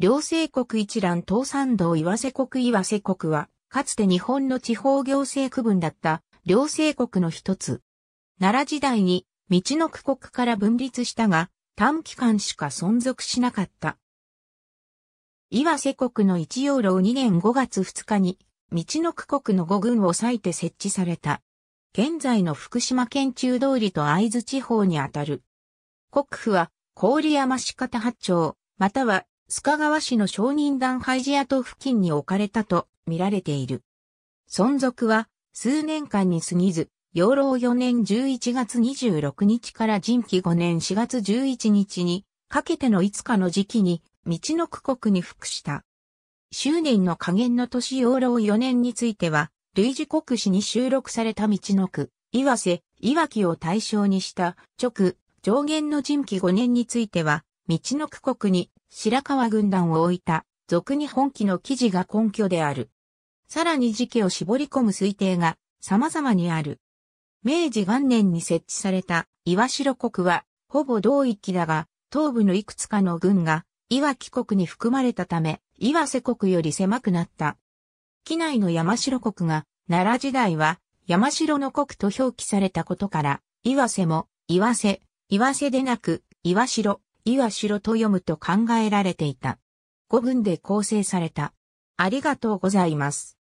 両政国一覧東山道岩瀬国岩瀬国は、かつて日本の地方行政区分だった両政国の一つ。奈良時代に、道の区国から分立したが、短期間しか存続しなかった。岩瀬国の一養老2年5月2日に、道の区国の五軍を割いて設置された。現在の福島県中通りと会津地方にあたる。国府は、郡山市方八丁、または須賀川市の商人団廃寺跡付近に置かれたと見られている。存続は数年間に過ぎず、養老4年11月26日から人気5年4月11日にかけての5日の時期に道の区国に服した。周年の加減の年養老4年については、類似国史に収録された道の区、岩瀬、岩木を対象にした直、上限の人気5年については、道の区国に白川軍団を置いた俗に本記の記事が根拠である。さらに時期を絞り込む推定が様々にある。明治元年に設置された岩城国はほぼ同域だが、東部のいくつかの軍が岩木国に含まれたため、岩瀬国より狭くなった。機内の山城国が奈良時代は山城の国と表記されたことから、岩瀬も岩瀬、岩瀬でなく岩城、岩城と読むと考えられていた。5文で構成された。ありがとうございます。